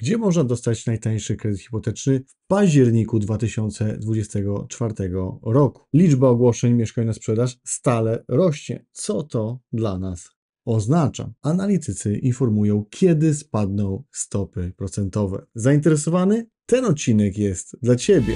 gdzie można dostać najtańszy kredyt hipoteczny w październiku 2024 roku. Liczba ogłoszeń mieszkań na sprzedaż stale rośnie. Co to dla nas oznacza? Analitycy informują, kiedy spadną stopy procentowe. Zainteresowany? Ten odcinek jest dla Ciebie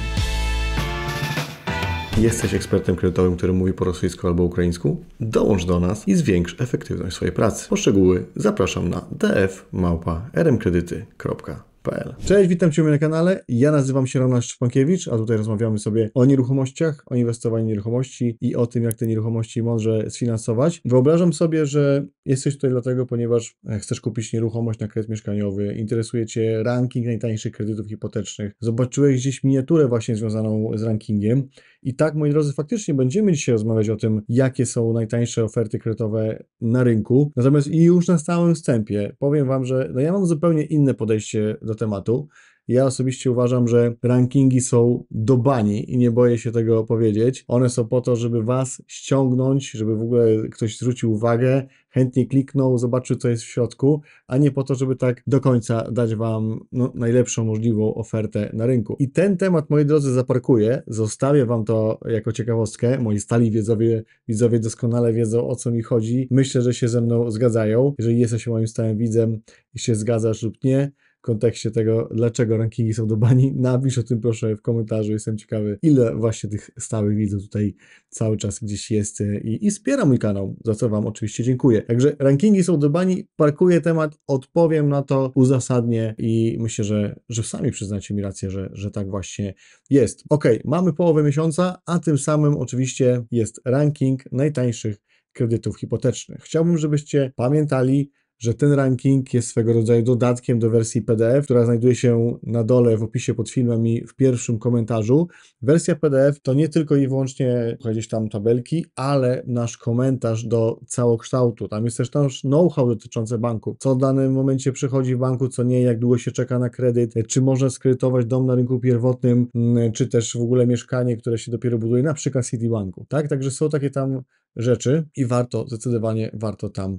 jesteś ekspertem kredytowym, który mówi po rosyjsku albo ukraińsku, dołącz do nas i zwiększ efektywność swojej pracy. Poszczegóły zapraszam na dfmałpa.rmkredyty.pl www.nieruchomości.pl. Cześć, witam Cię na kanale. Ja nazywam się Roman Szczepankiewicz, a tutaj rozmawiamy sobie o nieruchomościach, o inwestowaniu w nieruchomości i o tym, jak te nieruchomości mądrze sfinansować. Wyobrażam sobie, że jesteś tutaj dlatego, ponieważ e, chcesz kupić nieruchomość na kredyt mieszkaniowy, interesuje Cię ranking najtańszych kredytów hipotecznych, zobaczyłeś gdzieś miniaturę właśnie związaną z rankingiem i tak, moi drodzy, faktycznie będziemy dzisiaj rozmawiać o tym, jakie są najtańsze oferty kredytowe na rynku. Natomiast i już na stałym wstępie powiem Wam, że no ja mam zupełnie inne podejście do do tematu. Ja osobiście uważam, że rankingi są do bani i nie boję się tego powiedzieć. One są po to, żeby was ściągnąć, żeby w ogóle ktoś zwrócił uwagę, chętnie kliknął, zobaczył, co jest w środku, a nie po to, żeby tak do końca dać wam no, najlepszą możliwą ofertę na rynku. I ten temat, moi drodzy, zaparkuję. Zostawię wam to jako ciekawostkę. Moi stali widzowie, widzowie doskonale wiedzą, o co mi chodzi. Myślę, że się ze mną zgadzają. Jeżeli jesteś moim stałym widzem i się zgadzasz lub nie, kontekście tego, dlaczego rankingi są do bani. Napisz o tym proszę w komentarzu. Jestem ciekawy, ile właśnie tych stałych widzów tutaj cały czas gdzieś jest e, i, i wspiera mój kanał, za co Wam oczywiście dziękuję. Także rankingi są do bani, parkuję temat, odpowiem na to uzasadnię i myślę, że, że sami przyznacie mi rację, że, że tak właśnie jest. Ok, mamy połowę miesiąca, a tym samym oczywiście jest ranking najtańszych kredytów hipotecznych. Chciałbym, żebyście pamiętali, że ten ranking jest swego rodzaju dodatkiem do wersji PDF, która znajduje się na dole w opisie pod filmem i w pierwszym komentarzu. Wersja PDF to nie tylko i wyłącznie gdzieś tam tabelki, ale nasz komentarz do całokształtu. Tam jest też nasz know-how dotyczące banku. Co w danym momencie przychodzi w banku, co nie, jak długo się czeka na kredyt, czy można skredytować dom na rynku pierwotnym, mm, czy też w ogóle mieszkanie, które się dopiero buduje, na przykład Citibanku. Tak, także są takie tam rzeczy i warto, zdecydowanie warto tam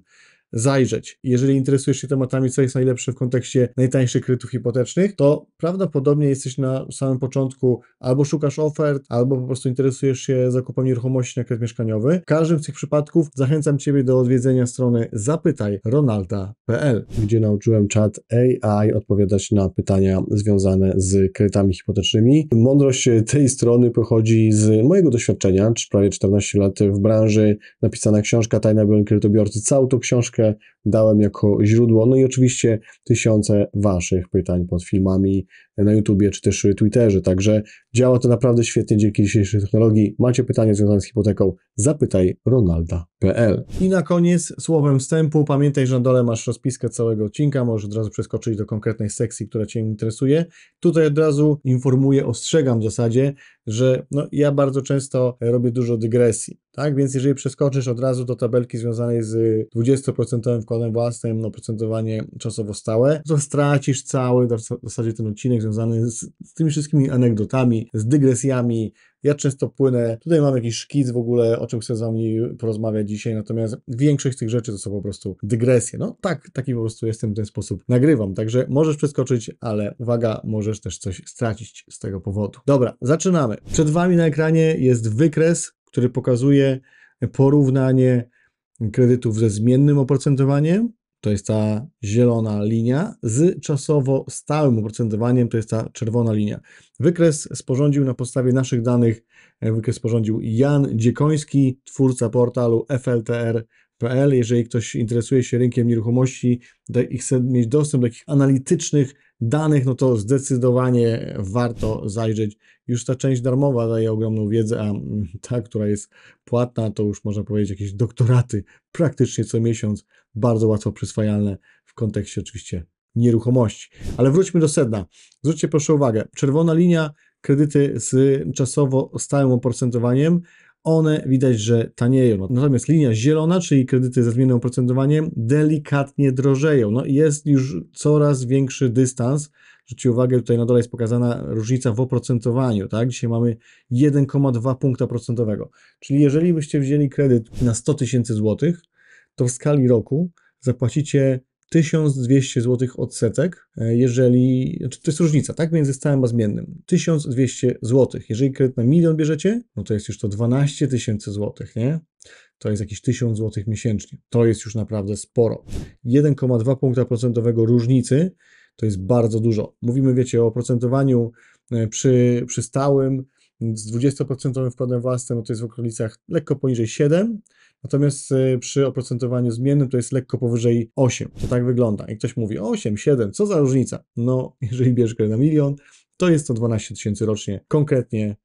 zajrzeć. Jeżeli interesujesz się tematami, co jest najlepsze w kontekście najtańszych kredytów hipotecznych, to prawdopodobnie jesteś na samym początku albo szukasz ofert, albo po prostu interesujesz się zakupem nieruchomości na kredyt mieszkaniowy. W każdym z tych przypadków zachęcam Ciebie do odwiedzenia strony zapytajronalda.pl, gdzie nauczyłem czat AI odpowiadać na pytania związane z kredytami hipotecznymi. Mądrość tej strony pochodzi z mojego doświadczenia, czy prawie 14 lat w branży, napisana książka Tajna Byłem Kredytobiorcy, całą tą książkę America dałem jako źródło. No i oczywiście tysiące Waszych pytań pod filmami na YouTubie czy też Twitterze. Także działa to naprawdę świetnie dzięki dzisiejszej technologii. Macie pytanie związane z hipoteką? Zapytaj Ronalda.pl. I na koniec słowem wstępu. Pamiętaj, że na dole masz rozpiskę całego odcinka. Możesz od razu przeskoczyć do konkretnej sekcji, która Cię interesuje. Tutaj od razu informuję, ostrzegam w zasadzie, że no, ja bardzo często robię dużo dygresji. Tak więc, jeżeli przeskoczysz od razu do tabelki związanej z 20% wkładem, nakładem własnym, oprocentowanie czasowo stałe, to stracisz cały w zasadzie ten odcinek związany z, z tymi wszystkimi anegdotami, z dygresjami, ja często płynę. Tutaj mam jakiś szkic w ogóle, o czym chcę z wami porozmawiać dzisiaj, natomiast większość z tych rzeczy to są po prostu dygresje. No tak, taki po prostu jestem w ten sposób. Nagrywam, także możesz przeskoczyć, ale uwaga, możesz też coś stracić z tego powodu. Dobra, zaczynamy. Przed wami na ekranie jest wykres, który pokazuje porównanie kredytów ze zmiennym oprocentowaniem, to jest ta zielona linia, z czasowo stałym oprocentowaniem, to jest ta czerwona linia. Wykres sporządził na podstawie naszych danych, wykres sporządził Jan Dziekoński, twórca portalu FLTR PL. Jeżeli ktoś interesuje się rynkiem nieruchomości i chce mieć dostęp do takich analitycznych danych, no to zdecydowanie warto zajrzeć. Już ta część darmowa daje ogromną wiedzę, a ta, która jest płatna, to już można powiedzieć jakieś doktoraty praktycznie co miesiąc, bardzo łatwo przyswajalne w kontekście oczywiście nieruchomości. Ale wróćmy do sedna. Zwróćcie proszę uwagę, czerwona linia kredyty z czasowo stałym oprocentowaniem, one widać, że tanieją. No, natomiast linia zielona, czyli kredyty ze zmiennym oprocentowaniem, delikatnie drożeją. No jest już coraz większy dystans. Zwróćcie uwagę, tutaj na dole jest pokazana różnica w oprocentowaniu, tak? Dzisiaj mamy 1,2 punkta procentowego. Czyli jeżeli byście wzięli kredyt na 100 tysięcy złotych, to w skali roku zapłacicie 1200 zł odsetek, e, jeżeli, znaczy to jest różnica, tak, między stałym a zmiennym, 1200 zł, jeżeli kredyt na milion bierzecie, no to jest już to 12 tysięcy złotych, nie? To jest jakieś 1000 zł miesięcznie. To jest już naprawdę sporo. 1,2 punkta procentowego różnicy to jest bardzo dużo. Mówimy, wiecie, o procentowaniu e, przy, przy stałym z 20% wkładem własnym no to jest w okolicach lekko poniżej 7, natomiast y, przy oprocentowaniu zmiennym to jest lekko powyżej 8. To tak wygląda. I ktoś mówi 8, 7, co za różnica? No, jeżeli bierzesz kredyt na milion, to jest to 12 tysięcy rocznie konkretnie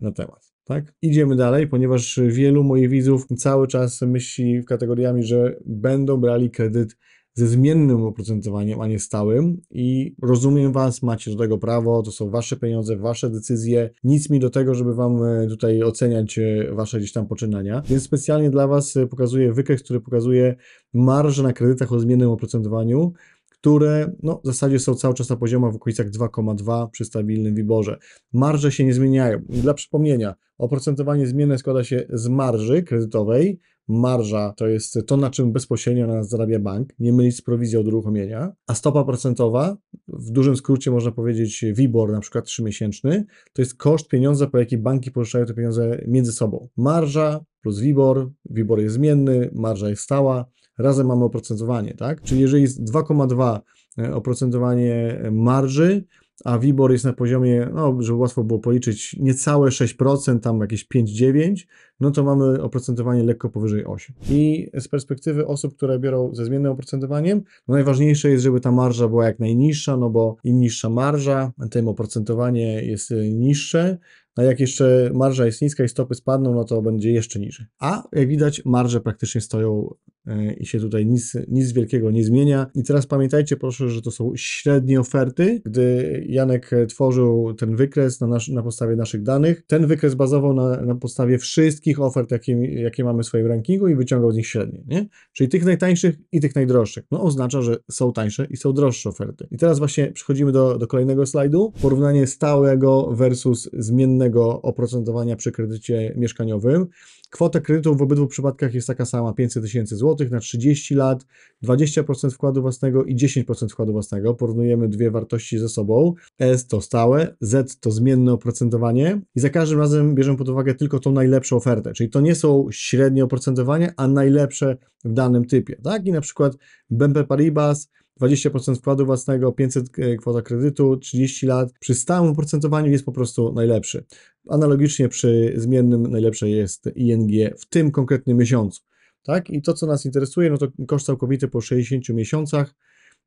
na temat. Tak? Idziemy dalej, ponieważ wielu moich widzów cały czas myśli w kategoriami, że będą brali kredyt ze zmiennym oprocentowaniem, a nie stałym. I rozumiem Was, macie do tego prawo, to są Wasze pieniądze, Wasze decyzje. Nic mi do tego, żeby Wam e, tutaj oceniać e, Wasze gdzieś tam poczynania. Więc specjalnie dla Was e, pokazuję wykres, który pokazuje marże na kredytach o zmiennym oprocentowaniu które no, w zasadzie są cały czas na poziomach w okolicach 2,2 przy stabilnym wyborze. Marże się nie zmieniają. Dla przypomnienia, oprocentowanie zmienne składa się z marży kredytowej marża to jest to, na czym bezpośrednio na nas zarabia bank, nie mylić z prowizją od uruchomienia, a stopa procentowa, w dużym skrócie można powiedzieć WIBOR, na przykład 3-miesięczny, to jest koszt pieniądza, po jaki banki pożyczają te pieniądze między sobą. Marża plus WIBOR, WIBOR jest zmienny, marża jest stała, razem mamy oprocentowanie, tak? Czyli jeżeli jest 2,2 e, oprocentowanie marży, a WIBOR jest na poziomie, no, żeby łatwo było policzyć, niecałe 6%, tam jakieś 5-9%, no to mamy oprocentowanie lekko powyżej 8%. I z perspektywy osób, które biorą ze zmiennym oprocentowaniem, no najważniejsze jest, żeby ta marża była jak najniższa, no bo im niższa marża, tym oprocentowanie jest e, niższe, a no jak jeszcze marża jest niska i stopy spadną, no to będzie jeszcze niżej. A jak e, widać, marże praktycznie stoją e, i się tutaj nic, nic wielkiego nie zmienia. I teraz pamiętajcie proszę, że to są średnie oferty. Gdy Janek e, tworzył ten wykres na, nasz, na podstawie naszych danych, ten wykres bazował na, na podstawie wszystkich ofert, jakie, jakie mamy w swoim rankingu i wyciągał z nich średnie, nie? Czyli tych najtańszych i tych najdroższych. No oznacza, że są tańsze i są droższe oferty. I teraz właśnie przechodzimy do, do kolejnego slajdu. Porównanie stałego versus zmiennego innego oprocentowania przy kredycie mieszkaniowym. Kwota kredytu w obydwu przypadkach jest taka sama, 500 tysięcy złotych na 30 lat, 20% wkładu własnego i 10% wkładu własnego. Porównujemy dwie wartości ze sobą. S to stałe, Z to zmienne oprocentowanie i za każdym razem bierzemy pod uwagę tylko tą najlepszą ofertę, czyli to nie są średnie oprocentowania a najlepsze w danym typie, tak? I na przykład BNP Paribas 20% wkładu własnego, 500 e, kwota kredytu, 30 lat. Przy stałym oprocentowaniu jest po prostu najlepszy. Analogicznie przy zmiennym najlepsze jest ING w tym konkretnym miesiącu. Tak? I to, co nas interesuje, no to koszt całkowity po 60 miesiącach.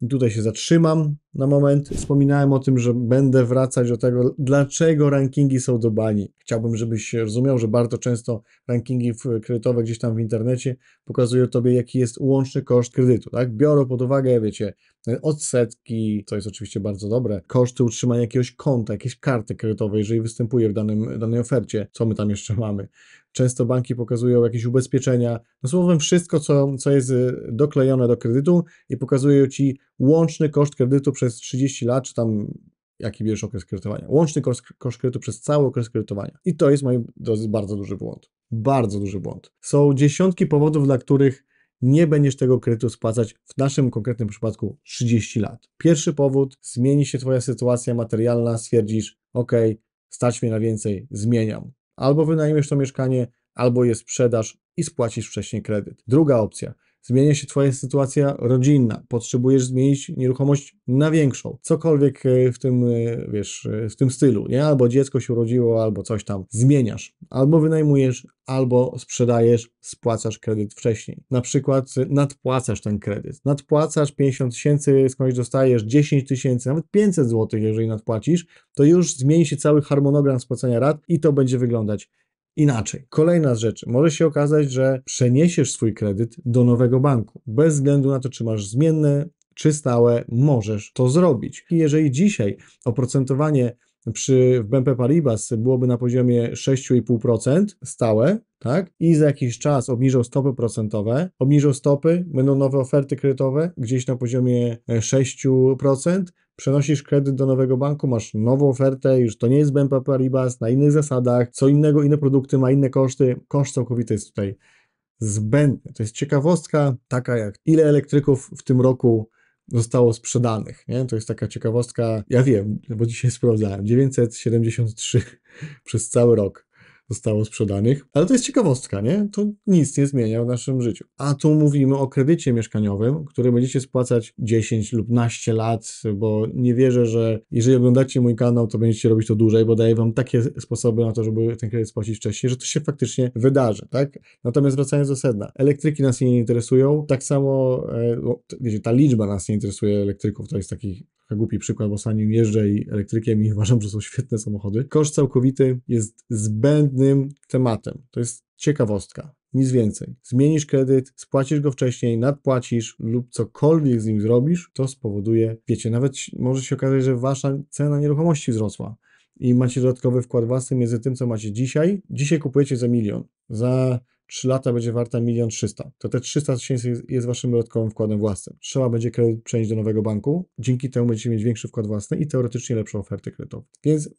Tutaj się zatrzymam na moment. Wspominałem o tym, że będę wracać do tego, dlaczego rankingi są do bani. Chciałbym, żebyś rozumiał, że bardzo często rankingi kredytowe gdzieś tam w internecie pokazują tobie, jaki jest łączny koszt kredytu, tak? Biorą pod uwagę, wiecie, odsetki, co jest oczywiście bardzo dobre, koszty utrzymania jakiegoś konta, jakiejś karty kredytowej, jeżeli występuje w danym, danej ofercie, co my tam jeszcze mamy. Często banki pokazują jakieś ubezpieczenia, no słowem wszystko, co, co jest y, doklejone do kredytu i pokazują ci łączny koszt kredytu przez 30 lat, czy tam jaki bierzesz okres kredytowania. Łączny koszt, koszt kredytu przez cały okres kredytowania. I to jest, moi drodzy, bardzo duży błąd. Bardzo duży błąd. Są dziesiątki powodów, dla których nie będziesz tego kredytu spłacać w naszym konkretnym przypadku 30 lat. Pierwszy powód, zmieni się Twoja sytuacja materialna, stwierdzisz, OK, stać mnie na więcej, zmieniam. Albo wynajmiesz to mieszkanie, albo je sprzedasz i spłacisz wcześniej kredyt. Druga opcja, zmienia się Twoja sytuacja rodzinna, potrzebujesz zmienić nieruchomość na większą, cokolwiek e, w tym, e, wiesz, e, w tym stylu, nie? Albo dziecko się urodziło, albo coś tam, zmieniasz, albo wynajmujesz, albo sprzedajesz, spłacasz kredyt wcześniej. Na przykład nadpłacasz ten kredyt. Nadpłacasz 50 tysięcy, skądś dostajesz 10 tysięcy, nawet 500 zł, jeżeli nadpłacisz, to już zmieni się cały harmonogram spłacania rat i to będzie wyglądać inaczej. Kolejna z rzeczy. Może się okazać, że przeniesiesz swój kredyt do nowego banku. Bez względu na to, czy masz zmienne, czy stałe, możesz to zrobić. I jeżeli dzisiaj oprocentowanie przy w BNP Paribas byłoby na poziomie 6,5% stałe, tak? I za jakiś czas obniżą stopy procentowe, obniżą stopy, będą nowe oferty kredytowe gdzieś na poziomie 6%, Przenosisz kredyt do nowego banku, masz nową ofertę, już to nie jest BNP Paribas, na innych zasadach, co innego, inne produkty, ma inne koszty. Koszt całkowity jest tutaj zbędny. To jest ciekawostka, taka jak ile elektryków w tym roku zostało sprzedanych. Nie? To jest taka ciekawostka, ja wiem, bo dzisiaj sprawdzałem, 973 przez cały rok zostało sprzedanych. Ale to jest ciekawostka, nie? To nic nie zmienia w naszym życiu. A tu mówimy o kredycie mieszkaniowym, który będziecie spłacać 10 lub 15 lat, bo nie wierzę, że jeżeli oglądacie mój kanał, to będziecie robić to dłużej, bo daję wam takie sposoby na to, żeby ten kredyt spłacić wcześniej, że to się faktycznie wydarzy, tak? Natomiast wracając do sedna, elektryki nas nie interesują, tak samo, e, wiecie, ta liczba nas nie interesuje elektryków, to jest takich trochę głupi przykład, bo sam nim jeżdżę i elektrykiem i uważam, że są świetne samochody. Koszt całkowity jest zbędnym tematem. To jest ciekawostka. Nic więcej. Zmienisz kredyt, spłacisz go wcześniej, nadpłacisz lub cokolwiek z nim zrobisz, to spowoduje, wiecie, nawet może się okazać, że wasza cena nieruchomości wzrosła i macie dodatkowy wkład własny między tym, co macie dzisiaj. Dzisiaj kupujecie za milion. Za 3 lata będzie warta 1 300 000. To te 300 tysięcy jest waszym dodatkowym wkładem własnym. Trzeba będzie kredyt przenieść do nowego banku, dzięki temu będziecie mieć większy wkład własny i teoretycznie lepszą ofertę kredytową. Więc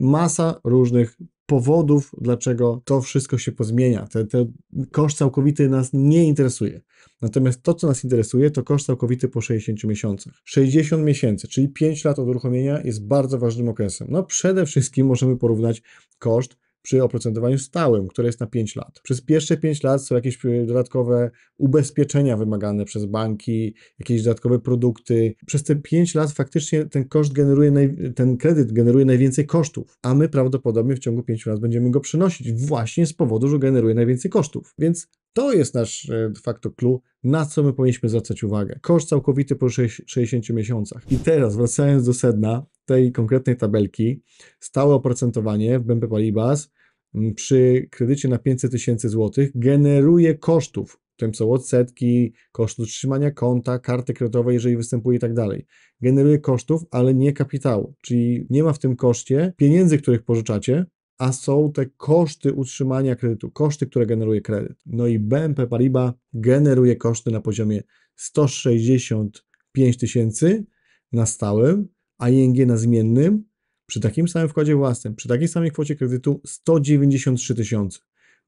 masa różnych powodów, dlaczego to wszystko się pozmienia. Ten, ten, koszt całkowity nas nie interesuje. Natomiast to, co nas interesuje, to koszt całkowity po 60 miesiącach. 60 miesięcy, czyli 5 lat od uruchomienia, jest bardzo ważnym okresem. No, przede wszystkim możemy porównać koszt przy oprocentowaniu stałym, które jest na 5 lat. Przez pierwsze 5 lat są jakieś e, dodatkowe ubezpieczenia wymagane przez banki, jakieś dodatkowe produkty. Przez te 5 lat faktycznie ten koszt generuje, ten kredyt generuje najwięcej kosztów, a my prawdopodobnie w ciągu 5 lat będziemy go przynosić właśnie z powodu, że generuje najwięcej kosztów. Więc to jest nasz e, de facto clue, na co my powinniśmy zwracać uwagę. Koszt całkowity po 60 miesiącach. I teraz wracając do sedna, tej konkretnej tabelki stałe oprocentowanie w BNP Paribas mm, przy kredycie na 500 tysięcy złotych generuje kosztów, w tym są odsetki, koszt utrzymania konta, karty kredytowej, jeżeli występuje i tak dalej. Generuje kosztów, ale nie kapitału, czyli nie ma w tym koszcie pieniędzy, których pożyczacie, a są te koszty utrzymania kredytu, koszty, które generuje kredyt. No i BNP Paribas generuje koszty na poziomie 165 tysięcy na stałym, ING na zmiennym przy takim samym wkładzie własnym, przy takiej samej kwocie kredytu 193 tysiące.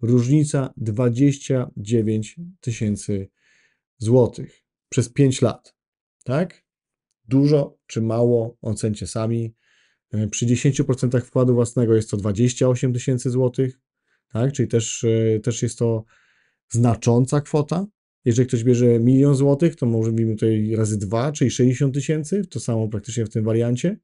Różnica 29 tysięcy złotych przez 5 lat. Tak? Dużo czy mało, ocencie sami. E, przy 10% wkładu własnego jest to 28 tysięcy złotych, tak? czyli też, e, też jest to znacząca kwota. Jeżeli ktoś bierze milion złotych, to może mówimy tutaj razy dwa, czyli 60 tysięcy, to samo praktycznie w tym wariancie.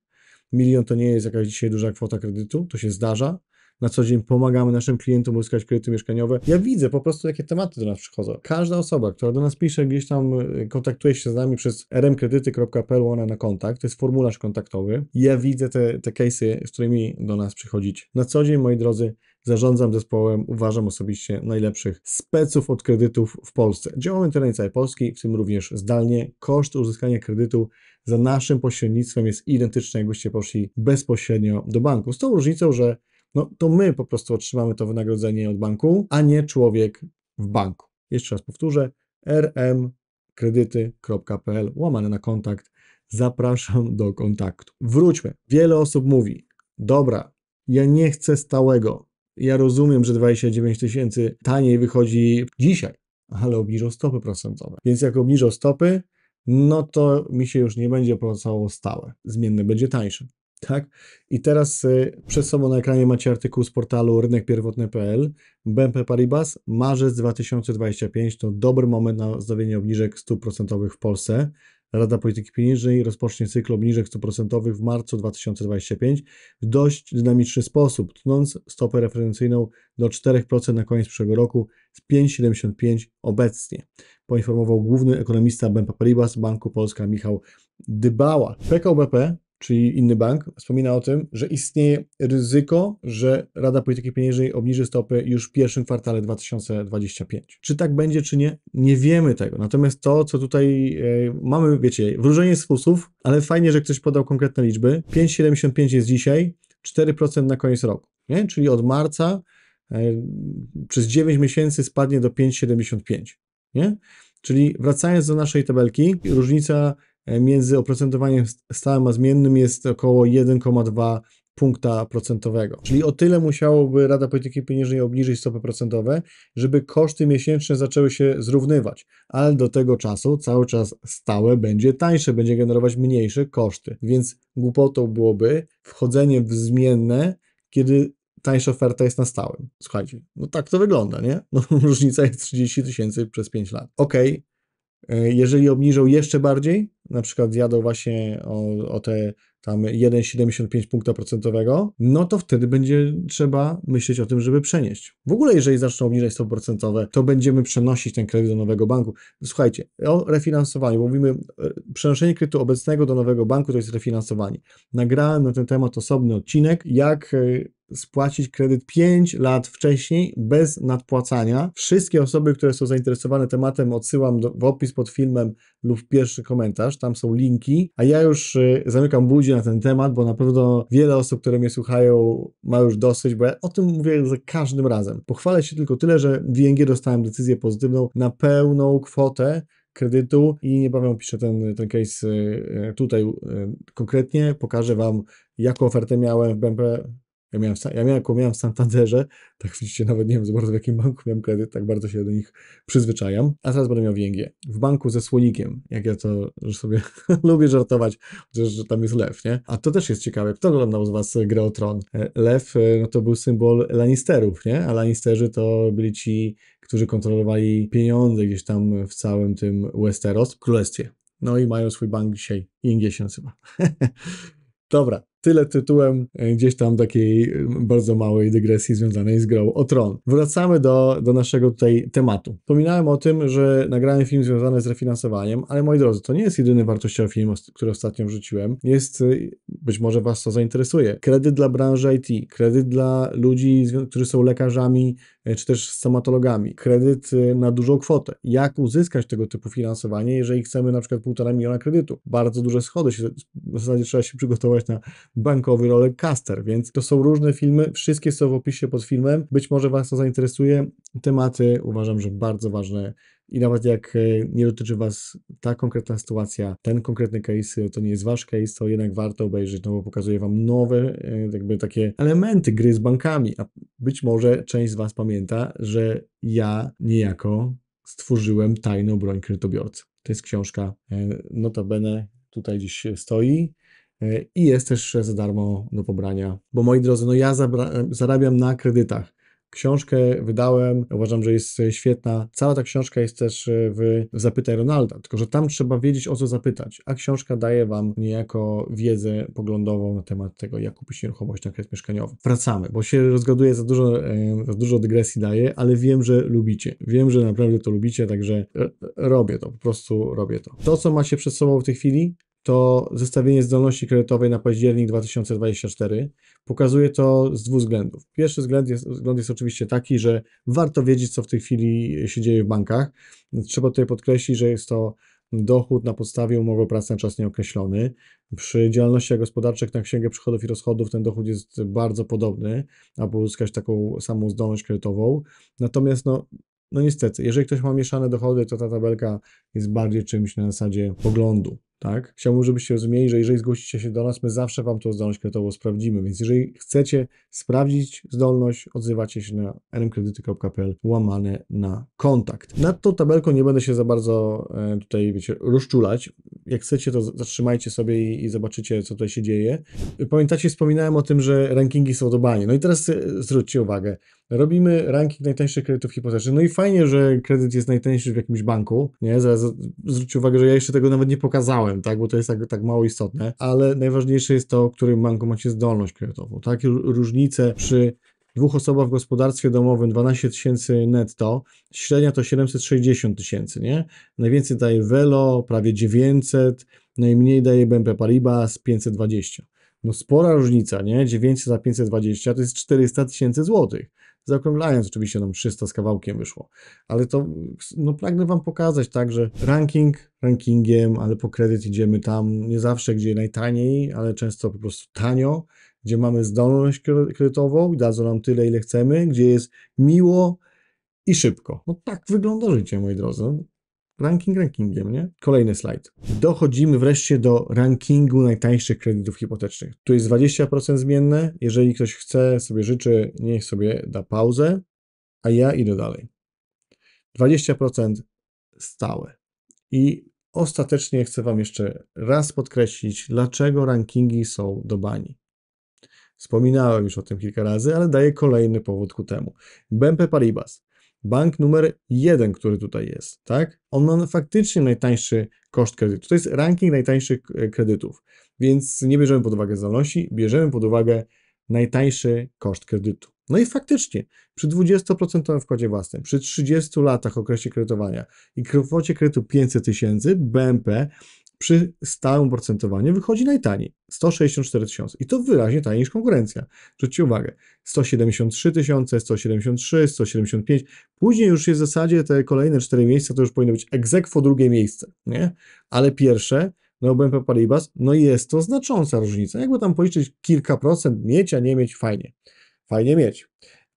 Milion to nie jest jakaś dzisiaj duża kwota kredytu, to się zdarza. Na co dzień pomagamy naszym klientom uzyskać kredyty mieszkaniowe. Ja widzę po prostu, jakie tematy do nas przychodzą. Każda osoba, która do nas pisze, gdzieś tam e, kontaktuje się z nami przez rmkredyty.pl, ona na kontakt, to jest formularz kontaktowy. Ja widzę te, te case'y, z którymi do nas przychodzić. Na co dzień, moi drodzy, Zarządzam zespołem, uważam osobiście najlepszych speców od kredytów w Polsce. Działamy terenie całej Polski, w tym również zdalnie. Koszt uzyskania kredytu za naszym pośrednictwem jest identyczny, jakbyście poszli bezpośrednio do banku. Z tą różnicą, że no, to my po prostu otrzymamy to wynagrodzenie od banku, a nie człowiek w banku. Jeszcze raz powtórzę, rmkredyty.pl, łamane na kontakt. Zapraszam do kontaktu. Wróćmy. Wiele osób mówi, dobra, ja nie chcę stałego, ja rozumiem, że 29 tysięcy taniej wychodzi dzisiaj, ale obniżą stopy procentowe. Więc jak obniżą stopy, no to mi się już nie będzie opłacało stałe. Zmienne będzie tańsze. Tak? I teraz y, przed sobą na ekranie macie artykuł z portalu rynekpierwotny.pl BNP Paribas, marzec 2025 to dobry moment na zdobienie obniżek stóp procentowych w Polsce. Rada Polityki Pieniężnej rozpocznie cykl obniżek stóp procentowych w marcu 2025 w dość dynamiczny sposób, tnąc stopę referencyjną do 4% na koniec przyszłego roku z 5,75 obecnie, poinformował główny ekonomista BNP Paribas Banku Polska Michał Dybała. PKBP czyli inny bank, wspomina o tym, że istnieje ryzyko, że Rada Polityki Pieniężnej obniży stopy już w pierwszym kwartale 2025. Czy tak będzie, czy nie? Nie wiemy tego. Natomiast to, co tutaj e, mamy, wiecie, wróżenie z fusów, ale fajnie, że ktoś podał konkretne liczby. 5,75 jest dzisiaj, 4% na koniec roku. Nie? Czyli od marca e, przez 9 miesięcy spadnie do 5,75. Nie? Czyli wracając do naszej tabelki, różnica E, między oprocentowaniem stałym a zmiennym jest około 1,2 punkta procentowego. Czyli o tyle musiałoby Rada Polityki Pieniężnej obniżyć stopy procentowe, żeby koszty miesięczne zaczęły się zrównywać, ale do tego czasu cały czas stałe będzie tańsze, będzie generować mniejsze koszty. Więc głupotą byłoby wchodzenie w zmienne, kiedy tańsza oferta jest na stałym. Słuchajcie, no tak to wygląda, nie? No, różnica jest 30 tysięcy przez 5 lat. Okej, okay. E, jeżeli obniżą jeszcze bardziej, na przykład zjadą właśnie o, o te tam 1,75 punkta procentowego, no to wtedy będzie trzeba myśleć o tym, żeby przenieść. W ogóle, jeżeli zaczną obniżać stopy procentowe, to będziemy przenosić ten kredyt do nowego banku. Słuchajcie, o refinansowaniu. Mówimy, e, przenoszenie kredytu obecnego do nowego banku to jest refinansowanie. Nagrałem na ten temat osobny odcinek, jak e, spłacić kredyt 5 lat wcześniej bez nadpłacania. Wszystkie osoby, które są zainteresowane tematem, odsyłam do, w opis pod filmem lub w pierwszy komentarz, tam są linki. A ja już y, zamykam budzi na ten temat, bo na pewno wiele osób, które mnie słuchają, ma już dosyć, bo ja o tym mówię za każdym razem. Pochwalę się tylko tyle, że w ING dostałem decyzję pozytywną na pełną kwotę kredytu i niebawem piszę ten, ten case y, y, tutaj y, konkretnie, pokażę Wam jaką ofertę miałem w BMP ja miałem, ja miałem, miałem w Santanderze, tak widzicie, nawet nie wiem z bardzo w jakim banku miałem kredyt, tak bardzo się do nich przyzwyczajam. A teraz będę miał w W banku ze słonikiem, jak ja to że sobie lubię żartować, że tam jest lew, nie? A to też jest ciekawe. Kto oglądał z was grę o tron? E, lew, e, no to był symbol Lannisterów, nie? A Lannisterzy to byli ci, którzy kontrolowali pieniądze gdzieś tam w całym tym Westeros, królestwie. No i mają swój bank dzisiaj. Ingie się nazywa. Dobra, Tyle tytułem e, gdzieś tam takiej e, bardzo małej dygresji związanej z grą o Tron. Wracamy do, do naszego tutaj tematu. Wspominałem o tym, że nagrałem film związany z refinansowaniem, ale moi drodzy, to nie jest jedyny wartościowy film, który ostatnio wrzuciłem. Jest, e, być może Was to zainteresuje, kredyt dla branży IT, kredyt dla ludzi, którzy są lekarzami czy też stomatologami, kredyt na dużą kwotę. Jak uzyskać tego typu finansowanie, jeżeli chcemy na przykład półtora miliona kredytu? Bardzo duże schody, się, w zasadzie trzeba się przygotować na bankowy caster, więc to są różne filmy, wszystkie są w opisie pod filmem. Być może Was to zainteresuje. Tematy uważam, że bardzo ważne i nawet jak e, nie dotyczy Was ta konkretna sytuacja, ten konkretny case, to nie jest Wasz case, to jednak warto obejrzeć, no bo pokazuje Wam nowe, e, jakby takie elementy gry z bankami. A być może część z Was pamięta, że ja niejako stworzyłem tajną broń kredytobiorcy. To jest książka, e, notabene tutaj dziś stoi. E, i jest też za darmo do pobrania. Bo moi drodzy, no ja zarabiam na kredytach. Książkę wydałem, uważam, że jest świetna. Cała ta książka jest też e, w Zapytaj Ronalda, tylko że tam trzeba wiedzieć o co zapytać, a książka daje Wam niejako wiedzę poglądową na temat tego, jak kupić nieruchomość na kredyt mieszkaniowy. Wracamy, bo się rozgaduję, za dużo, e, za dużo dygresji daję, ale wiem, że lubicie. Wiem, że naprawdę to lubicie, także robię to, po prostu robię to. To, co macie przed sobą w tej chwili, to zestawienie zdolności kredytowej na październik 2024. Pokazuje to z dwóch względów. Pierwszy względ jest, wzgląd jest oczywiście taki, że warto wiedzieć, co w tej chwili się dzieje w bankach. Trzeba tutaj podkreślić, że jest to dochód na podstawie umowy o pracę na czas nieokreślony. Przy działalnościach gospodarczych na księgę przychodów i rozchodów ten dochód jest bardzo podobny, aby uzyskać taką samą zdolność kredytową. Natomiast no, no niestety, jeżeli ktoś ma mieszane dochody, to ta tabelka jest bardziej czymś na zasadzie poglądu tak? Chciałbym, żebyście rozumieli, że jeżeli zgłosicie się do nas, my zawsze Wam tą zdolność kredytową sprawdzimy, więc jeżeli chcecie sprawdzić zdolność, odzywacie się na nmkredyty.pl łamane na kontakt. Nad tą tabelką nie będę się za bardzo e, tutaj, wiecie, rozczulać. Jak chcecie, to zatrzymajcie sobie i, i zobaczycie, co tutaj się dzieje. Pamiętacie, wspominałem o tym, że rankingi są do No i teraz e, zwróćcie uwagę. Robimy ranking najtańszych kredytów hipotecznych. No i fajnie, że kredyt jest najtańszy w jakimś banku, nie? Zaraz zwróćcie uwagę, że ja jeszcze tego nawet nie pokazałem tak, bo to jest tak, tak mało istotne, ale najważniejsze jest to, którym banku macie zdolność kredytową, tak, różnice przy dwóch osobach w gospodarstwie domowym 12 tysięcy netto, średnia to 760 tysięcy, nie? Najwięcej daje Velo, prawie 900, najmniej daje BNP Paribas 520. No spora różnica, nie? 900 za 520 to jest 400 tysięcy złotych zaokrąglając oczywiście, nam 300 z kawałkiem wyszło. Ale to, no pragnę Wam pokazać także ranking rankingiem, ale po kredyt idziemy tam nie zawsze, gdzie najtaniej, ale często po prostu tanio, gdzie mamy zdolność kredytową i dadzą nam tyle, ile chcemy, gdzie jest miło i szybko. No tak wygląda życie, moi drodzy ranking rankingiem, nie? Kolejny slajd. Dochodzimy wreszcie do rankingu najtańszych kredytów hipotecznych. Tu jest 20% zmienne. Jeżeli ktoś chce, sobie życzy, niech sobie da pauzę, a ja idę dalej. 20% stałe. I ostatecznie chcę Wam jeszcze raz podkreślić, dlaczego rankingi są do bani. Wspominałem już o tym kilka razy, ale daję kolejny powód ku temu. BMP Paribas bank numer jeden, który tutaj jest, tak? On ma faktycznie najtańszy koszt kredytu. To jest ranking najtańszych e, kredytów, więc nie bierzemy pod uwagę zdolności, bierzemy pod uwagę najtańszy koszt kredytu. No i faktycznie, przy 20% wkładzie własnym, przy 30 latach okresie kredytowania i kwocie kredytu 500 tysięcy, BMP przy stałym procentowaniu wychodzi najtaniej 164 tysiące. I to wyraźnie taniej niż konkurencja. Zwróćcie uwagę, 173 tysiące, 173, 175. Później już jest w zasadzie te kolejne cztery miejsca, to już powinno być egzekwo drugie miejsce, nie? Ale pierwsze, no BMP Paribas, no jest to znacząca różnica. Jakby tam policzyć kilka procent, mieć, a nie mieć, fajnie. Fajnie mieć.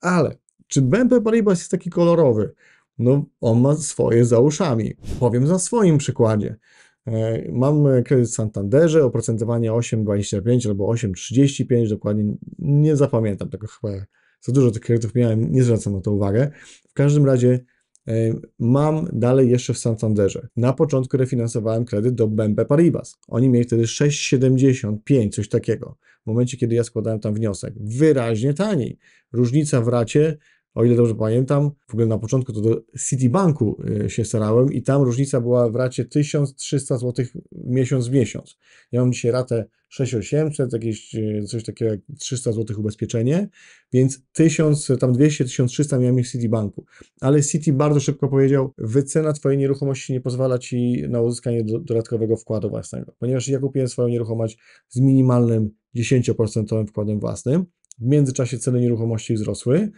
Ale czy BMP Paribas jest taki kolorowy? No on ma swoje za uszami. Powiem za swoim przykładzie. E, mam kredyt w Santanderze, oprocentowanie 8,25 albo 8,35, dokładnie nie zapamiętam tego chyba. Za dużo tych kredytów miałem, nie zwracam na to uwagę. W każdym razie e, mam dalej jeszcze w Santanderze. Na początku refinansowałem kredyt do BNP Paribas. Oni mieli wtedy 6,75, coś takiego. W momencie, kiedy ja składałem tam wniosek. Wyraźnie taniej. Różnica w racie o ile dobrze pamiętam, w ogóle na początku to do Citibanku y, się starałem i tam różnica była w racie 1300 zł miesiąc w miesiąc. Ja mam dzisiaj ratę 6800, jakieś y, coś takiego jak 300 zł ubezpieczenie, więc 1000, tam 200, 1300 miałem w Citibanku. Ale Citi bardzo szybko powiedział, wycena twojej nieruchomości nie pozwala ci na uzyskanie dodatkowego wkładu własnego, ponieważ ja kupiłem swoją nieruchomość z minimalnym 10% wkładem własnym, w międzyczasie ceny nieruchomości wzrosły,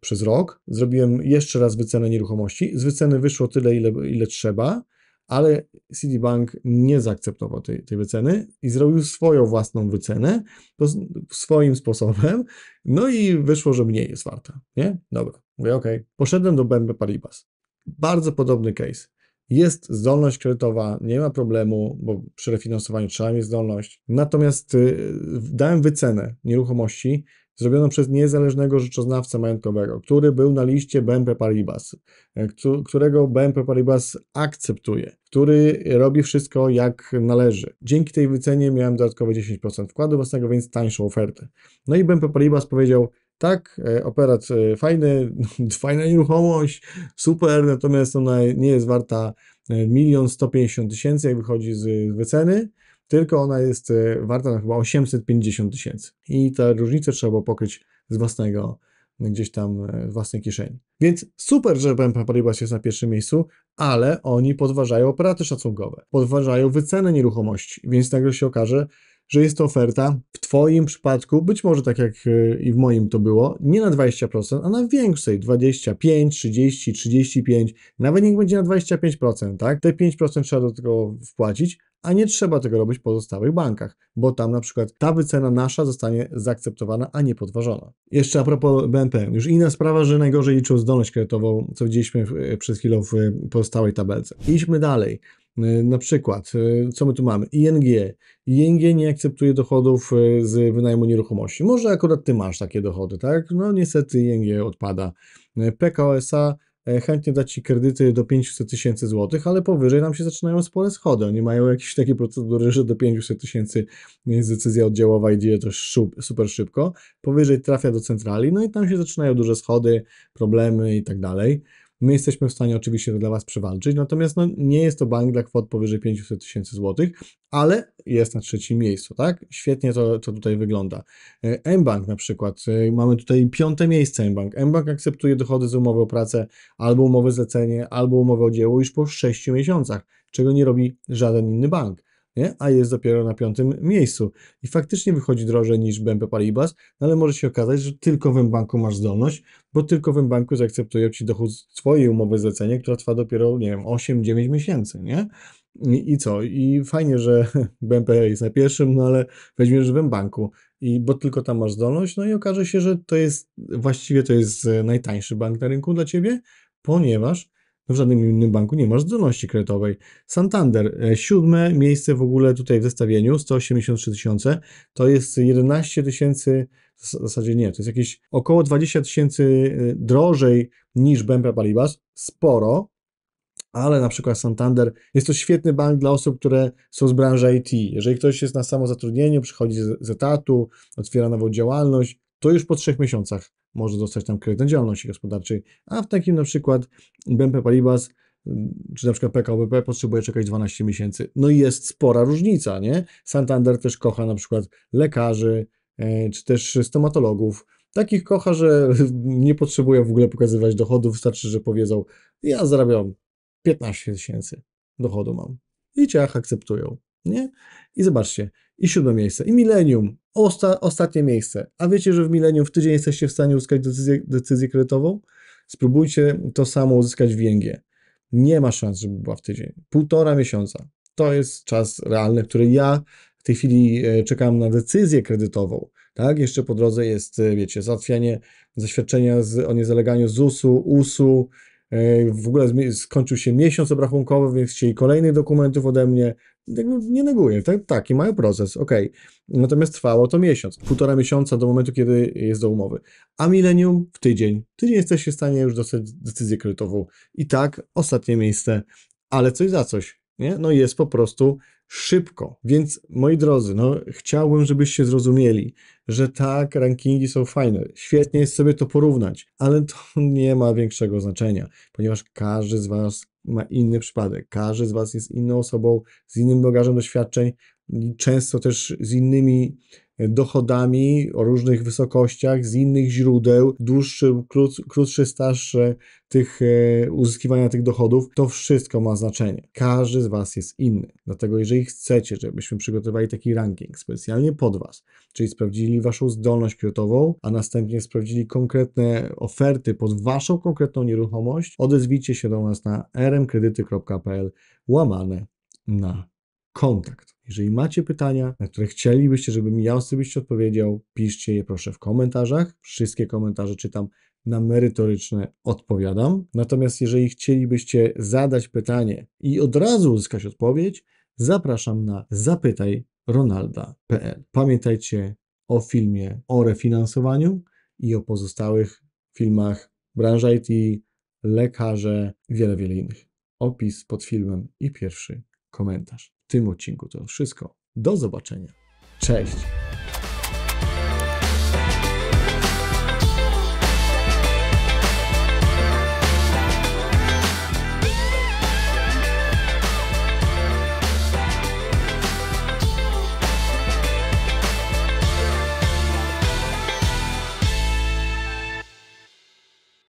przez rok, zrobiłem jeszcze raz wycenę nieruchomości. Z wyceny wyszło tyle, ile, ile trzeba, ale Citibank nie zaakceptował tej, tej wyceny i zrobił swoją własną wycenę to swoim sposobem. No i wyszło, że mniej jest warta. Nie? Dobra, mówię OK. Poszedłem do BNP Paribas. Bardzo podobny case. Jest zdolność kredytowa, nie ma problemu, bo przy refinansowaniu trzeba mieć zdolność. Natomiast y, dałem wycenę nieruchomości zrobioną przez niezależnego rzeczoznawcę majątkowego, który był na liście BNP Paribas, e, którego BNP Paribas akceptuje, który robi wszystko jak należy. Dzięki tej wycenie miałem dodatkowe 10% wkładu własnego, więc tańszą ofertę. No i BNP Paribas powiedział, tak, e, operat e, fajny, fajna nieruchomość, super, natomiast ona nie jest warta 1 150 tysięcy, jak wychodzi z wyceny tylko ona jest e, warta na chyba 850 tysięcy. I te różnice trzeba było pokryć z własnego, gdzieś tam e, własnej kieszeni. Więc super, że BNP Paribas jest na pierwszym miejscu, ale oni podważają operaty szacunkowe, podważają wycenę nieruchomości, więc nagle się okaże, że jest to oferta w Twoim przypadku, być może tak jak e, i w moim to było, nie na 20%, a na większej 25, 30, 35, nawet niech będzie na 25%, tak? Te 5% trzeba do tego wpłacić, a nie trzeba tego robić w pozostałych bankach, bo tam na przykład ta wycena nasza zostanie zaakceptowana, a nie podważona. Jeszcze a propos BNP, już inna sprawa, że najgorzej liczył zdolność kredytową, co widzieliśmy e, przez chwilę w e, pozostałej tabelce. Idźmy dalej. E, na przykład, co my tu mamy? ING. ING nie akceptuje dochodów z wynajmu nieruchomości. Może akurat ty masz takie dochody, tak? No niestety ING odpada. PKOSA E, chętnie dać Ci kredyty do 500 tysięcy złotych, ale powyżej nam się zaczynają spore schody. Oni mają jakieś takie procedury, że do 500 tysięcy jest decyzja oddziałowa i dzieje to super szybko. Powyżej trafia do centrali, no i tam się zaczynają duże schody, problemy i tak dalej. My jesteśmy w stanie oczywiście to dla Was przewalczyć, natomiast no, nie jest to bank dla kwot powyżej 500 tysięcy złotych, ale jest na trzecim miejscu, tak? Świetnie to, to tutaj wygląda. E, mBank na przykład, e, mamy tutaj piąte miejsce mBank. mBank akceptuje dochody z umowy o pracę albo umowy zlecenie, albo umowy o dzieło już po 6 miesiącach, czego nie robi żaden inny bank nie? a jest dopiero na piątym miejscu. I faktycznie wychodzi drożej niż BNP Paribas, no ale może się okazać, że tylko w banku masz zdolność, bo tylko w banku zaakceptują Ci dochód z Twojej umowy zlecenia, która trwa dopiero, nie wiem, 8-9 miesięcy, nie? I, I, co? I fajnie, że BNP jest na pierwszym, no ale weźmiesz w banku, i, bo tylko tam masz zdolność, no i okaże się, że to jest, właściwie to jest e, najtańszy bank na rynku dla Ciebie, ponieważ w żadnym innym banku nie masz zdolności kredytowej. Santander, e, siódme miejsce w ogóle tutaj w zestawieniu, 183 tysiące, to jest 11 tysięcy, w zasadzie nie, to jest jakieś około 20 tysięcy e, drożej niż BNP Paribas, sporo, ale na przykład Santander jest to świetny bank dla osób, które są z branży IT. Jeżeli ktoś jest na samozatrudnieniu, przychodzi z, z etatu, otwiera nową działalność, to już po trzech miesiącach może dostać tam kredyt na działalności gospodarczej, a w takim na przykład BMP Paribas mm, czy na przykład PKOBP potrzebuje czekać 12 miesięcy. No i jest spora różnica, nie? Santander też kocha na przykład lekarzy, e, czy też stomatologów. Takich kocha, że nie potrzebuje w ogóle pokazywać dochodów, wystarczy, że powiedzą, ja zarabiam 15 tysięcy, dochodu mam. I ciach akceptują, nie? I zobaczcie, i siódme miejsce, i milenium, osta, ostatnie miejsce. A wiecie, że w milenium w tydzień jesteście w stanie uzyskać decyzję, decyzję kredytową? Spróbujcie to samo uzyskać w ING. Nie ma szans, żeby była w tydzień. Półtora miesiąca. To jest czas realny, który ja w tej chwili e, czekam na decyzję kredytową. Tak? Jeszcze po drodze jest, e, wiecie, załatwianie zaświadczenia z, o niezaleganiu ZUS-u, USU. E, w ogóle skończył się miesiąc obrachunkowy, więc chcieli kolejnych dokumentów ode mnie jakby nie neguję, tak, tak, i mają proces, ok. Natomiast trwało to miesiąc, półtora miesiąca do momentu, kiedy jest do umowy. A milenium w tydzień. Tydzień jesteś w stanie już dostać decyzję kredytową. I tak, ostatnie miejsce, ale coś za coś, nie? No jest po prostu szybko. Więc moi drodzy, no, chciałbym, żebyście zrozumieli, że tak, rankingi są fajne, świetnie jest sobie to porównać, ale to nie ma większego znaczenia, ponieważ każdy z Was ma inny przypadek, każdy z Was jest inną osobą, z innym bagażem doświadczeń, często też z innymi dochodami o różnych wysokościach z innych źródeł, dłuższy, krótszy staż tych e, uzyskiwania tych dochodów, to wszystko ma znaczenie. Każdy z Was jest inny. Dlatego, jeżeli chcecie, żebyśmy przygotowali taki ranking specjalnie pod Was, czyli sprawdzili Waszą zdolność kredytową, a następnie sprawdzili konkretne oferty pod Waszą konkretną nieruchomość, odezwijcie się do nas na rmkredyty.pl łamane na kontakt. Jeżeli macie pytania, na które chcielibyście, żebym ja osobiście odpowiedział, piszcie je proszę w komentarzach. Wszystkie komentarze czytam na merytoryczne odpowiadam. Natomiast jeżeli chcielibyście zadać pytanie i od razu uzyskać odpowiedź, zapraszam na zapytajronalda.pl. Pamiętajcie o filmie o refinansowaniu i o pozostałych filmach branża IT, lekarze, wiele, wiele innych. Opis pod filmem i pierwszy komentarz. W tym odcinku to wszystko. Do zobaczenia. Cześć!